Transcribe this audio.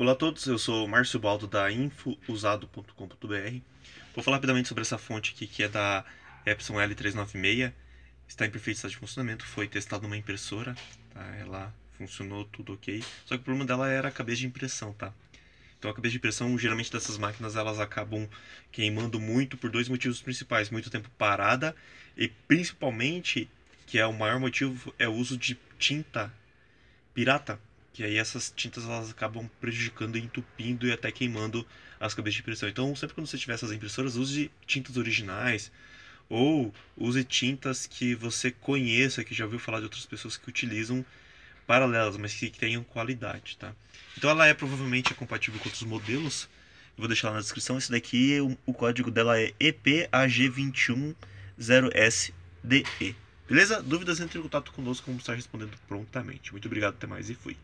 Olá a todos, eu sou o Márcio Baldo da infousado.com.br. Vou falar rapidamente sobre essa fonte aqui que é da Epson L396. Está em perfeito estado de funcionamento, foi testada numa impressora, tá? Ela funcionou tudo ok. Só que o problema dela era a cabeça de impressão, tá? Então a cabeça de impressão, geralmente dessas máquinas, elas acabam queimando muito por dois motivos principais. Muito tempo parada e principalmente, que é o maior motivo, é o uso de tinta pirata que aí essas tintas elas acabam prejudicando, entupindo e até queimando as cabeças de impressão. Então, sempre quando você tiver essas impressoras, use tintas originais ou use tintas que você conheça, que já ouviu falar de outras pessoas que utilizam paralelas, mas que, que tenham qualidade, tá? Então, ela é provavelmente compatível com outros modelos. Eu vou deixar lá na descrição. Esse daqui, o, o código dela é EPAG210SDE. Beleza? Dúvidas, entre em contato conosco, vamos estar respondendo prontamente. Muito obrigado, até mais e fui.